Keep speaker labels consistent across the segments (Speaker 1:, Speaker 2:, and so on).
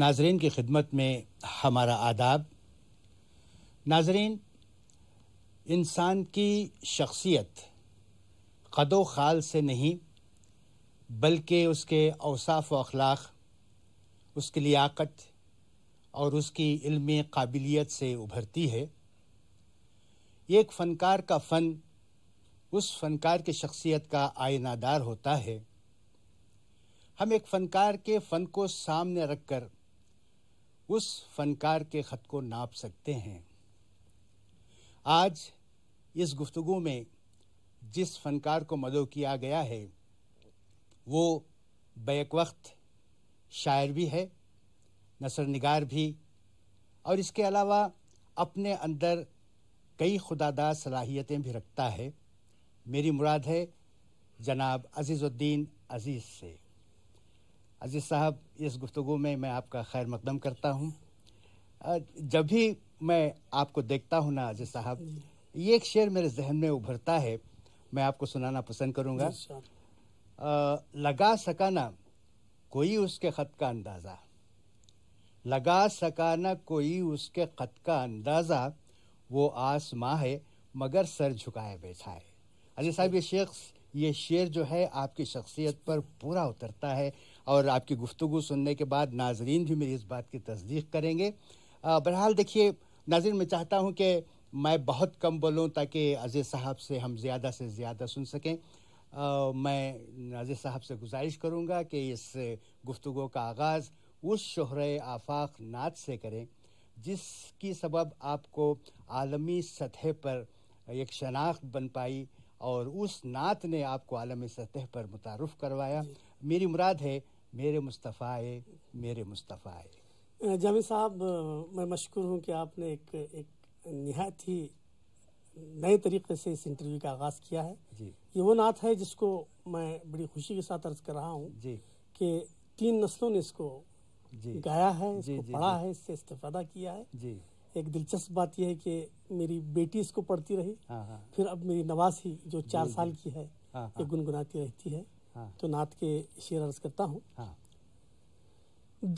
Speaker 1: नाजरीन की खिदमत में हमारा आदाब नाजरीन इंसान की शख्सियत कदो खाल से नहीं बल्कि उसके अवसाफ व अखलाक उसकी लियाकत और उसकी इल्मी काबिलियत से उभरती है एक फ़नकार का फ़न उस फ़नकार की शख्सियत का आयनादार होता है हम एक फ़नकार के फ़न को सामने रख कर उस फनकार के ख़त को नाप सकते हैं आज इस गुफ्तगु में जिस फनकार को मदो किया गया है वो बैक वक्त शायर भी है नसर नगार भी और इसके अलावा अपने अंदर कई खुदादा सलाहियतें भी रखता है मेरी मुराद है जनाब अजीज़ुद्दीन अजीज़ से अजीज़ साहब इस गुफ्तु में मैं आपका खैर मकदम करता हूँ जब भी मैं आपको देखता हूँ ना अजीज़ साहब ये एक शेर मेरे जहन में उभरता है मैं आपको सुनाना पसंद करूँगा लगा सका ना कोई उसके ख़त का अंदाज़ा लगा सका ना कोई उसके ख़त का अंदाज़ा वो आसमां है मगर सर झुकाए बैठा है अजय साहब ये शेख ये शेर जो है आपकी शख्सियत पर पूरा उतरता है और आपकी गुफ्तु सुनने के बाद नाजरीन भी मेरी इस बात की तस्दीक करेंगे बहरहाल देखिए नाजरीन मैं चाहता हूँ कि मैं बहुत कम बोलूँ ताकि अजय साहब से हम ज़्यादा से ज़्यादा सुन सकें आ, मैं अजय साहब से गुजारिश करूँगा कि इस गुफ्तु का आगाज़ उस शहर आफाक नात से करें जिसकी सबब आपको आलमी सतह पर एक शनाख्त बन पाई और उस नात ने आपको आलम सतह पर मुतारफ़ करवाया मेरी मुराद है मेरे मुस्तफ़ा मेरे मुस्तफ़ा
Speaker 2: जामी साहब मैं मशहूर हूँ कि आपने एक एक नहायत ही नए तरीके से इस इंटरव्यू का आगाज़ किया है जी ये वो नात है जिसको मैं बड़ी खुशी के साथ अर्ज कर रहा हूँ जी कि तीन नस्लों ने इसको जी गाया है इसको जी, पढ़ा जी, है इससे इस्तेफादा किया है जी एक दिलचस्प बात यह है कि मेरी बेटी इसको पढ़ती रही हाँ, हाँ। फिर अब मेरी नवासी जो चार साल की है हाँ, ये गुनगुनाती रहती है तो नात के शेर अर्ज करता हूँ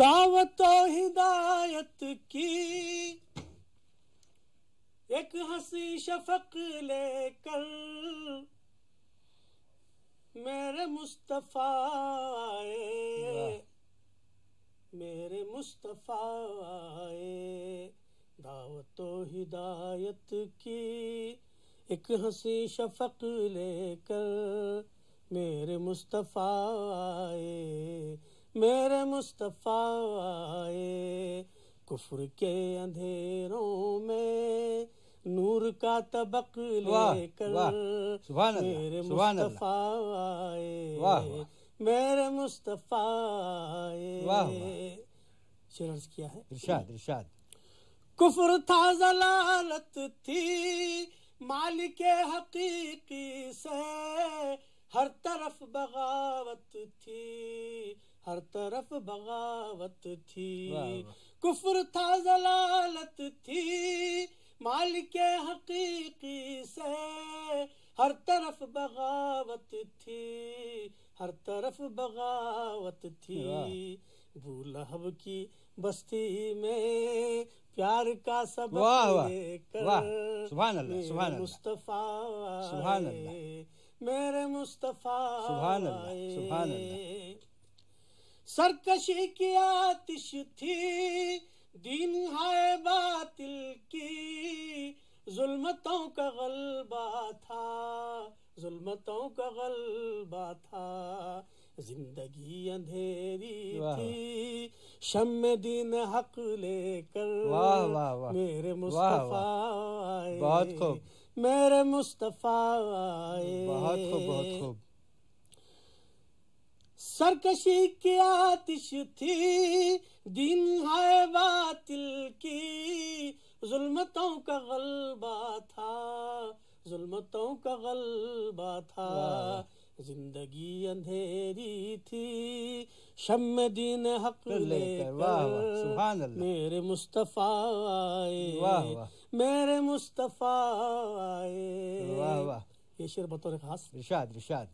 Speaker 2: दावत हिदायत की एक हंसी शफक लेकर मेरे मुस्तफा आए मेरे मुस्तफा आए दावत हिदायत की एक हंसी शफक लेकर मेरे मुस्तफ़ा आए मेरे मुस्तफ़ा आए कुफर के अंधेरों में नूर का तबक लेकर मेरे मुस्तफ़ा आए मेरे मुस्तफ़ा आए शेर किया है इरशाद इरशाद कुफर था जलालत थी मालिक हकीकी से हर तरफ बगावत थी हर तरफ बगावत थी कुफर था जलालत थी मालिक हकीकी से हर तरफ बगावत थी हर तरफ बगावत थी भूलहब की बस्ती में प्यार का सब मुस्तफा सुभान मेरे मुस्तफा सुभान अल्लाह सुभान अल्लाह सरकशी की आतिश थी दीन है बातिल की जुल्मतों का गलबा था जुल्मतों का गलबा था जिंदगी अंधेरी थी शम दिन हक लेकर वाह वाह वाह मेरे मुस्तफा बहुत खूब मेरे मुस्तफा आए बहुत खूब बहुत खूब सरकशी की आतिश थी दिन है बातिल की जुल्मतों का गलबा था जुल्मतों का गलबा था जिंदगी अंधेरी थी शम दिन हक लेकर मेरे मुस्तफ़ा आए मेरे मुस्तफ़ा आए ये शेर बतौर खास रिशाद रिशाद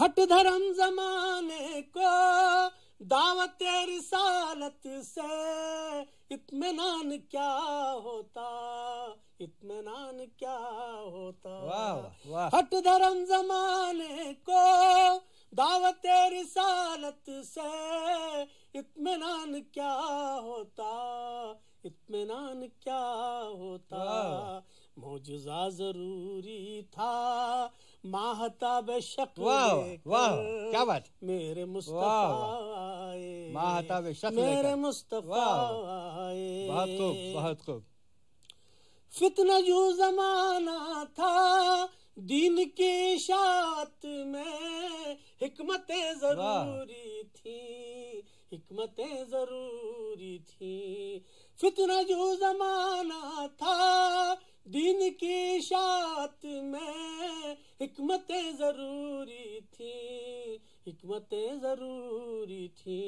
Speaker 2: हट धर्म जमाने को दावत रिसालत से इतमान क्या होता इतमान क्या होता वाँ, वाँ। हट धर्म जमाने को दावत रिसालत से इतमान क्या होता इतमान क्या होता मोजा जरूरी था माहताब शक क्या बात मेरे मुस्तफा महताब शक मेरे मुस्तफा बहुत खूब बहुत खूब फितना जो जमाना था दिन के शात में हिकमतें जरूरी थी हिकमतें जरूरी थी फितना जो जमाना था दिन के शात में हिकमतें जरूरी थी हमतें ज़रूरी थी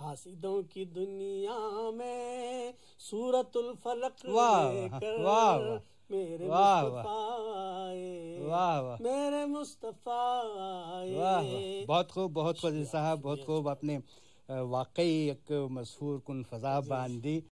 Speaker 2: हासिदों की दुनिया में सूरत फलक मेरे मुस्तफाए मेरे मुस्तफ़ा बहुत
Speaker 1: खूब बहुत खूब साहब बहुत खूब आपने वाकई एक मशहूर कन फजा बांध दी